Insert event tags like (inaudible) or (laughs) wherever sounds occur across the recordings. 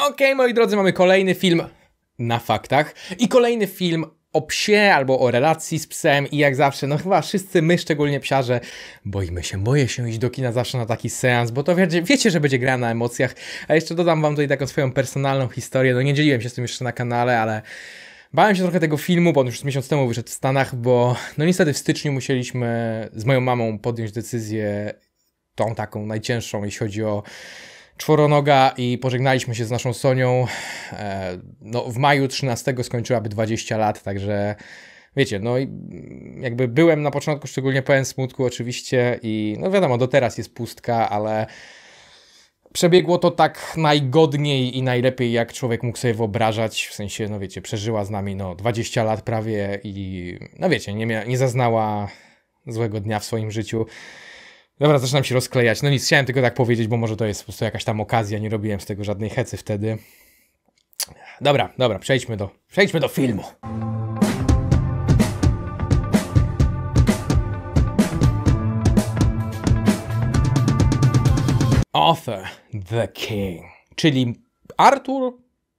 Okej, okay, moi drodzy, mamy kolejny film na faktach i kolejny film o psie albo o relacji z psem i jak zawsze, no chyba wszyscy my, szczególnie psiarze, boimy się, boję się iść do kina zawsze na taki seans, bo to wiecie, wiecie, że będzie gra na emocjach, a jeszcze dodam wam tutaj taką swoją personalną historię, no nie dzieliłem się z tym jeszcze na kanale, ale bałem się trochę tego filmu, bo on już miesiąc temu wyszedł w Stanach, bo no niestety w styczniu musieliśmy z moją mamą podjąć decyzję tą taką najcięższą, jeśli chodzi o czworonoga i pożegnaliśmy się z naszą Sonią. E, no, w maju 13 skończyłaby 20 lat, także wiecie, no i jakby byłem na początku szczególnie pełen smutku oczywiście i no wiadomo, do teraz jest pustka, ale przebiegło to tak najgodniej i najlepiej, jak człowiek mógł sobie wyobrażać, w sensie, no wiecie, przeżyła z nami no 20 lat prawie i no wiecie, nie, nie zaznała złego dnia w swoim życiu. Dobra, zaczynam się rozklejać. No nic, chciałem tylko tak powiedzieć, bo może to jest po prostu jakaś tam okazja, nie robiłem z tego żadnej hecy wtedy. Dobra, dobra, przejdźmy do, przejdźmy do filmu. Arthur the King, czyli Artur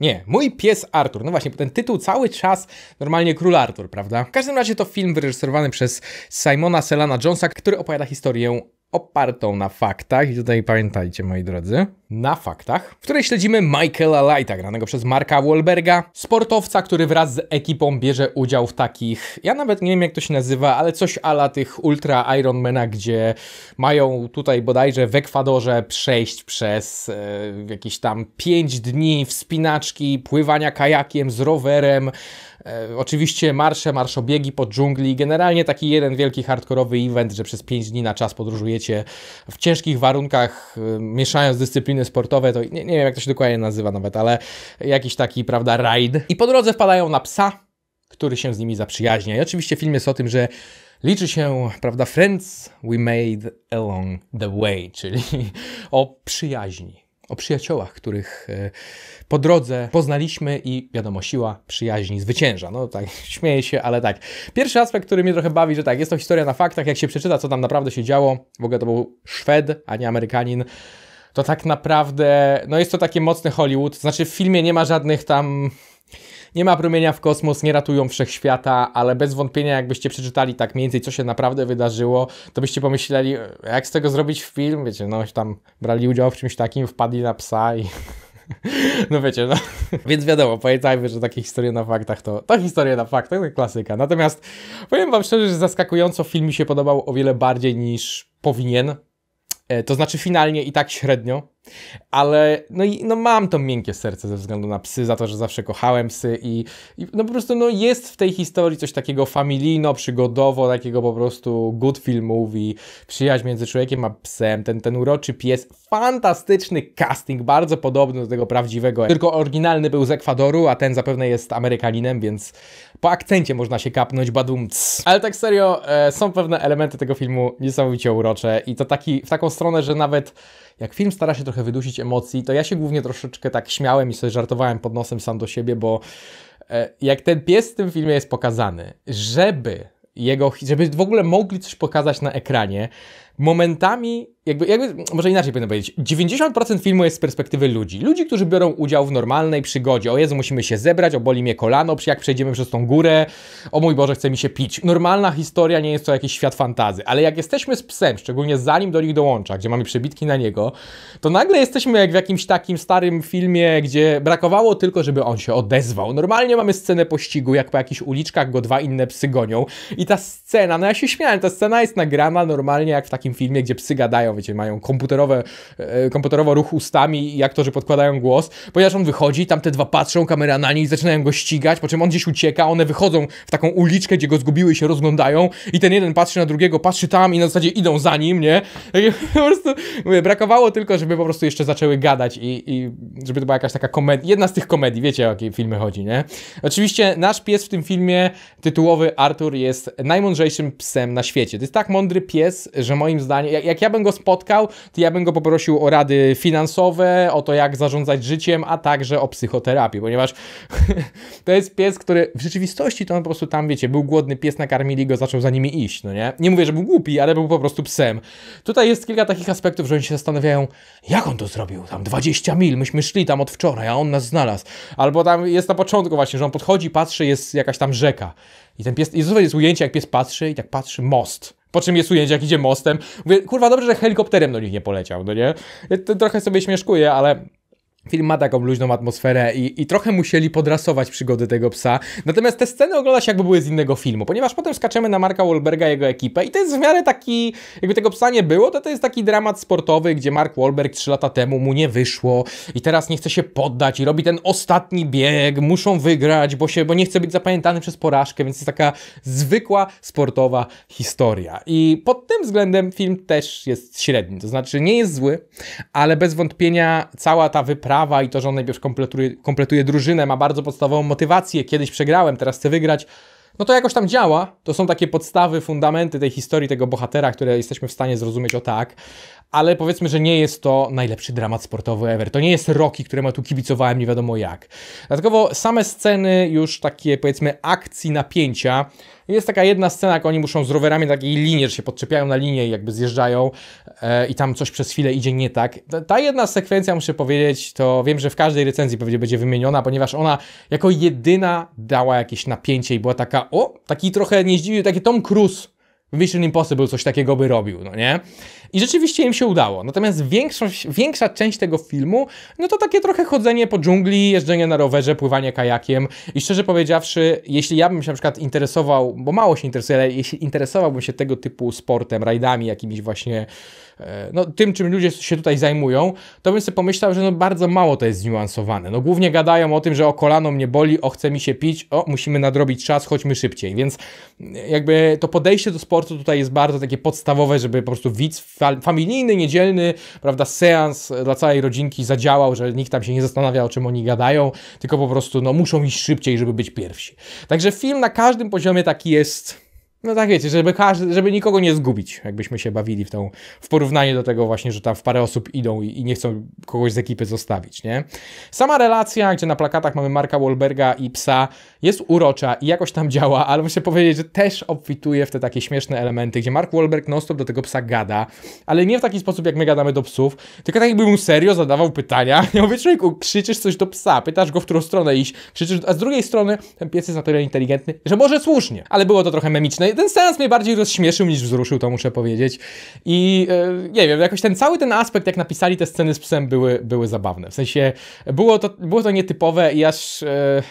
nie, mój pies Artur. No właśnie, ten tytuł cały czas normalnie Król Artur, prawda? W każdym razie to film wyreżyserowany przez Simona Selana Jonesa, który opowiada historię opartą na faktach. I tutaj pamiętajcie, moi drodzy, na faktach, w której śledzimy Michaela Lighta, granego przez Marka Wolberga, sportowca, który wraz z ekipą bierze udział w takich, ja nawet nie wiem jak to się nazywa, ale coś ala tych ultra Ironmana, gdzie mają tutaj bodajże w Ekwadorze przejść przez e, jakieś tam 5 dni wspinaczki, pływania kajakiem z rowerem, e, oczywiście marsze, marszobiegi pod dżungli, generalnie taki jeden wielki hardkorowy event, że przez 5 dni na czas podróżujecie w ciężkich warunkach, e, mieszając dyscypliny drużyny sportowe, to nie, nie wiem jak to się dokładnie nazywa nawet, ale jakiś taki, prawda, rajd. I po drodze wpadają na psa, który się z nimi zaprzyjaźnia. I oczywiście film jest o tym, że liczy się, prawda, friends we made along the way, czyli o przyjaźni. O przyjaciołach, których e, po drodze poznaliśmy i wiadomo, siła przyjaźni zwycięża. No tak, (laughs) śmieję się, ale tak. Pierwszy aspekt, który mnie trochę bawi, że tak, jest to historia na faktach. Jak się przeczyta, co tam naprawdę się działo, w ogóle to był Szwed, a nie Amerykanin to tak naprawdę, no jest to takie mocne Hollywood, znaczy w filmie nie ma żadnych tam... Nie ma promienia w kosmos, nie ratują wszechświata, ale bez wątpienia, jakbyście przeczytali tak mniej więcej, co się naprawdę wydarzyło, to byście pomyśleli, jak z tego zrobić film, wiecie, no tam brali udział w czymś takim, wpadli na psa i... (laughs) No wiecie, no. Więc wiadomo, pamiętajmy, że takie historie na faktach to, to historia na faktach, to klasyka. Natomiast powiem Wam szczerze, że zaskakująco film mi się podobał o wiele bardziej niż powinien. E, to znaczy finalnie i tak średnio, ale no, i, no mam to miękkie serce ze względu na psy, za to, że zawsze kochałem psy i, i no po prostu no jest w tej historii coś takiego familijno, przygodowo, takiego po prostu good film movie, przyjaźń między człowiekiem a psem, ten, ten uroczy pies, fantastyczny casting, bardzo podobny do tego prawdziwego, tylko oryginalny był z Ekwadoru, a ten zapewne jest Amerykaninem, więc po akcencie można się kapnąć, badumc. Ale tak serio, e, są pewne elementy tego filmu niesamowicie urocze i to taki, w taką stronę, że nawet jak film stara się trochę trochę wydusić emocji, to ja się głównie troszeczkę tak śmiałem i sobie żartowałem pod nosem sam do siebie, bo e, jak ten pies w tym filmie jest pokazany, żeby jego, żeby w ogóle mogli coś pokazać na ekranie, momentami, jakby, jakby może inaczej powinno powiedzieć, 90% filmu jest z perspektywy ludzi. Ludzi, którzy biorą udział w normalnej przygodzie. O Jezu, musimy się zebrać, o boli mnie kolano, jak przejdziemy przez tą górę, o mój Boże, chce mi się pić. Normalna historia, nie jest to jakiś świat fantazy, ale jak jesteśmy z psem, szczególnie zanim do nich dołącza, gdzie mamy przebitki na niego, to nagle jesteśmy jak w jakimś takim starym filmie, gdzie brakowało tylko, żeby on się odezwał. Normalnie mamy scenę pościgu, jak po jakichś uliczkach go dwa inne psy gonią i ta scena, no ja się śmiałem, ta scena jest nagrana normalnie jak w takim takim filmie, gdzie psy gadają, wiecie, mają komputerowe, e, komputerowo ruch ustami i aktorzy podkładają głos, ponieważ on wychodzi, tam te dwa patrzą, kamera na niej, zaczynają go ścigać, po czym on gdzieś ucieka, one wychodzą w taką uliczkę, gdzie go zgubiły i się rozglądają i ten jeden patrzy na drugiego, patrzy tam i na zasadzie idą za nim, nie? I (laughs) po prostu, mówię, brakowało tylko, żeby po prostu jeszcze zaczęły gadać i, i żeby to była jakaś taka komedia, jedna z tych komedii, wiecie o jakie filmy chodzi, nie? Oczywiście nasz pies w tym filmie, tytułowy Arthur, jest najmądrzejszym psem na świecie. To jest tak mądry pies, że moim moim zdaniem, jak, jak ja bym go spotkał, to ja bym go poprosił o rady finansowe, o to jak zarządzać życiem, a także o psychoterapię, ponieważ (laughs) to jest pies, który w rzeczywistości to on po prostu tam, wiecie, był głodny pies, nakarmili go, zaczął za nimi iść, no nie? Nie mówię, że był głupi, ale był po prostu psem. Tutaj jest kilka takich aspektów, że oni się zastanawiają, jak on to zrobił, tam 20 mil, myśmy szli tam od wczoraj, a on nas znalazł. Albo tam jest na początku właśnie, że on podchodzi, patrzy, jest jakaś tam rzeka. I ten pies, i jest ujęcie, jak pies patrzy i tak patrzy most. Po czym jest ujęcie, jak idzie mostem. Mówię, kurwa, dobrze, że helikopterem do nich nie poleciał, no nie? to trochę sobie śmieszkuję, ale Film ma taką luźną atmosferę i, i trochę musieli podrasować przygody tego psa. Natomiast te sceny ogląda się jakby były z innego filmu, ponieważ potem skaczemy na Marka Wolberga i jego ekipę i to jest w miarę taki, jakby tego psa nie było, to to jest taki dramat sportowy, gdzie Mark Wolberg trzy lata temu mu nie wyszło i teraz nie chce się poddać i robi ten ostatni bieg, muszą wygrać, bo, się, bo nie chce być zapamiętany przez porażkę, więc jest taka zwykła sportowa historia. I pod tym względem film też jest średni, to znaczy nie jest zły, ale bez wątpienia cała ta wyprawa i to, że on najpierw kompletuje, kompletuje drużynę, ma bardzo podstawową motywację, kiedyś przegrałem, teraz chcę wygrać, no to jakoś tam działa. To są takie podstawy, fundamenty tej historii tego bohatera, które jesteśmy w stanie zrozumieć o tak, ale powiedzmy, że nie jest to najlepszy dramat sportowy ever. To nie jest Rocky, któremu tu kibicowałem nie wiadomo jak. Dlatego same sceny już takie powiedzmy akcji, napięcia. Jest taka jedna scena, jak oni muszą z rowerami takiej linie, że się podczepiają na linię i jakby zjeżdżają e, i tam coś przez chwilę idzie nie tak. Ta, ta jedna sekwencja, muszę powiedzieć, to wiem, że w każdej recenzji pewnie będzie wymieniona, ponieważ ona jako jedyna dała jakieś napięcie i była taka, o, taki trochę nieździwy, taki Tom Cruise w Mission Impossible coś takiego by robił, no nie? I rzeczywiście im się udało. Natomiast większość, większa część tego filmu, no to takie trochę chodzenie po dżungli, jeżdżenie na rowerze, pływanie kajakiem. I szczerze powiedziawszy, jeśli ja bym się na przykład interesował, bo mało się interesuję, ale jeśli interesowałbym się tego typu sportem, rajdami jakimiś właśnie E, no, tym, czym ludzie się tutaj zajmują, to bym sobie pomyślał, że no, bardzo mało to jest zniuansowane. No, głównie gadają o tym, że o kolano mnie boli, o chce mi się pić, o musimy nadrobić czas, chodźmy szybciej. Więc e, jakby to podejście do sportu tutaj jest bardzo takie podstawowe, żeby po prostu widz familijny, niedzielny, prawda, seans e, dla całej rodzinki zadziałał, że nikt tam się nie zastanawia, o czym oni gadają, tylko po prostu no, muszą iść szybciej, żeby być pierwsi. Także film na każdym poziomie taki jest no tak wiecie, żeby, każdy, żeby nikogo nie zgubić, jakbyśmy się bawili w tą, w porównaniu do tego właśnie, że tam w parę osób idą i, i, nie chcą kogoś z ekipy zostawić, nie? Sama relacja, gdzie na plakatach mamy Marka Wolberga i psa, jest urocza i jakoś tam działa, ale muszę powiedzieć, że też obfituje w te takie śmieszne elementy, gdzie Mark Wolberg non-stop do tego psa gada, ale nie w taki sposób, jak my gadamy do psów, tylko tak jakby mu serio zadawał pytania. (laughs) Ja mówię, człowieku, krzyczysz coś do psa, pytasz go, w którą stronę iść, krzyczysz, a z drugiej strony ten pies jest na tyle inteligentny, że może słusznie, ale było to trochę memiczne, ten seans mnie bardziej rozśmieszył niż wzruszył, to muszę powiedzieć. I e, nie wiem, jakoś ten cały ten aspekt, jak napisali te sceny z psem, były, były zabawne. W sensie było to, było to nietypowe i aż e,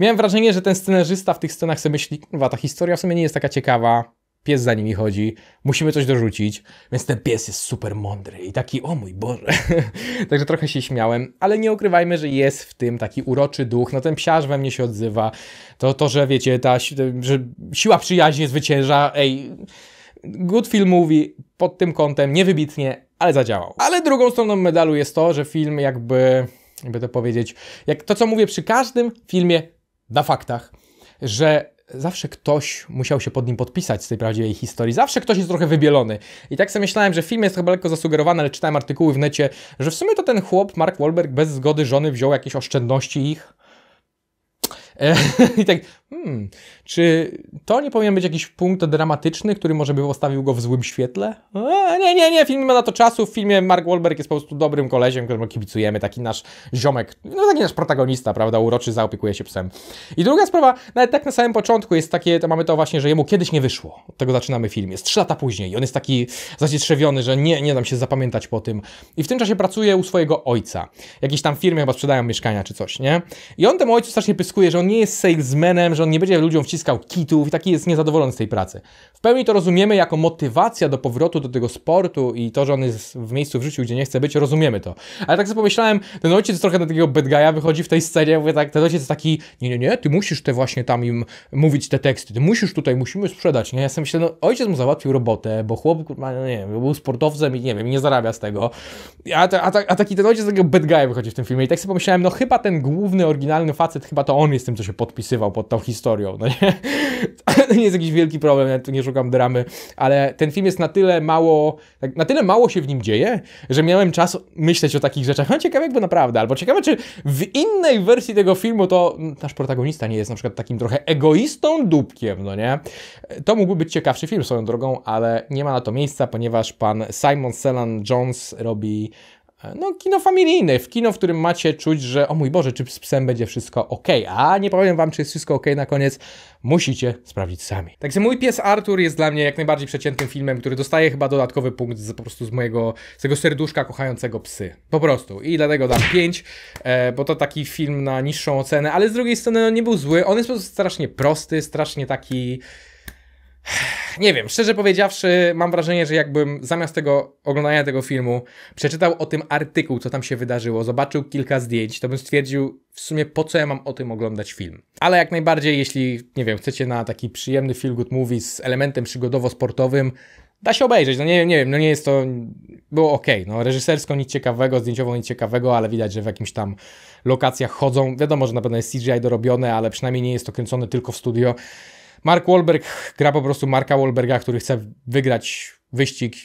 miałem wrażenie, że ten scenarzysta w tych scenach sobie myśli, ta historia w sumie nie jest taka ciekawa pies za nimi chodzi, musimy coś dorzucić, więc ten pies jest super mądry i taki, o mój Boże. (laughs) Także trochę się śmiałem, ale nie ukrywajmy, że jest w tym taki uroczy duch, no ten psiarz we mnie się odzywa, to, to że wiecie, ta, że siła przyjaźni zwycięża, ej, good film mówi pod tym kątem, niewybitnie, ale zadziałał. Ale drugą stroną medalu jest to, że film jakby, jakby to powiedzieć, jak to co mówię przy każdym filmie na faktach, że zawsze ktoś musiał się pod nim podpisać z tej prawdziwej historii. Zawsze ktoś jest trochę wybielony. I tak sobie myślałem, że film jest chyba lekko zasugerowany, ale czytałem artykuły w necie, że w sumie to ten chłop, Mark Wahlberg, bez zgody żony wziął jakieś oszczędności ich. E, (laughs) I tak, Hmm. Czy to nie powinien być jakiś punkt dramatyczny, który może by postawił go w złym świetle? E, nie, nie, nie, film nie ma na to czasu. W filmie Mark Wahlberg jest po prostu dobrym koleziem, któremu kibicujemy, taki nasz ziomek, no taki nasz protagonista, prawda, uroczy, zaopiekuje się psem. I druga sprawa, nawet tak na samym początku jest takie, to mamy to właśnie, że jemu kiedyś nie wyszło. Od tego zaczynamy film. Jest trzy lata później i on jest taki zacietrzewiony, że nie, nie dam się zapamiętać po tym. I w tym czasie pracuje u swojego ojca. Jakieś tam firmy chyba sprzedają mieszkania czy coś, nie? I on temu ojcu strasznie pyskuje, że on nie jest salesmanem, że on nie będzie ludziom wciskał kitów i taki jest niezadowolony z tej pracy. W pełni to rozumiemy jako motywacja do powrotu do tego sportu i to, że on jest w miejscu w życiu, gdzie nie chce być, rozumiemy to. Ale tak sobie pomyślałem, ten ojciec trochę do takiego bedgaja wychodzi w tej scenie, ja mówię tak, ten ojciec jest taki, nie, nie, nie, ty musisz te właśnie tam im mówić te teksty, ty musisz tutaj, musimy sprzedać, nie? Ja sobie myślę, no ojciec mu załatwił robotę, bo chłop, kurwa, no nie wiem, był sportowcem i nie wiem, nie zarabia z tego. A, ta, a, ta, a taki ten ojciec z takiego bedgaja wychodzi w tym filmie i tak sobie pomyślałem, no chyba ten główny, oryginalny facet, chyba to on jest tym, co się podpisywał pod tą historią, no nie? (laughs) to nie jest jakiś wielki problem, ja tu nie szukam dramy, ale ten film jest na tyle mało, tak, na tyle mało się w nim dzieje, że miałem czas myśleć o takich rzeczach, no ciekawe jakby naprawdę, albo ciekawe czy w innej wersji tego filmu to nasz protagonista nie jest na przykład takim trochę egoistą dupkiem, no nie? To mógłby być ciekawszy film swoją drogą, ale nie ma na to miejsca, ponieważ pan Simon Selan Jones robi E, no, kino familijne, w kino, w którym macie czuć, że o mój Boże, czy z psem będzie wszystko ok, a nie powiem wam, czy jest wszystko ok na koniec, musicie sprawdzić sami. Także mój pies Arthur jest dla mnie jak najbardziej przeciętnym filmem, który dostaje chyba dodatkowy punkt z, po prostu z mojego, z tego serduszka kochającego psy. Po prostu. I dlatego dam 5, e, bo to taki film na niższą ocenę, ale z drugiej strony no, nie był zły, on jest po prostu strasznie prosty, strasznie taki nie wiem, szczerze powiedziawszy, mam wrażenie, że jakbym zamiast tego oglądania tego filmu przeczytał o tym artykuł, co tam się wydarzyło, zobaczył kilka zdjęć, to bym stwierdził w sumie po co ja mam o tym oglądać film. Ale jak najbardziej, jeśli, nie wiem, chcecie na taki przyjemny feel good movie z elementem przygodowo-sportowym, da się obejrzeć, no nie, nie wiem, no nie jest to, było ok, no reżysersko nic ciekawego, zdjęciowo nic ciekawego, ale widać, że w jakimś tam lokacjach chodzą, wiadomo, że na pewno jest CGI dorobione, ale przynajmniej nie jest to kręcone tylko w studio, Mark Wahlberg gra po prostu Marka Wahlberga, który chce wygrać wyścig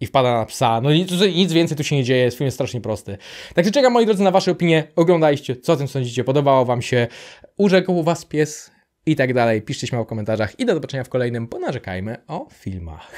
i wpada na psa. No nic, nic więcej tu się nie dzieje, film jest strasznie prosty. Także czekam, moi drodzy, na Wasze opinie. Oglądajcie, co o tym sądzicie, podobało Wam się, urzekł Was pies i tak dalej. Piszcie śmiało w komentarzach i do zobaczenia w kolejnym Ponarzekajmy o filmach.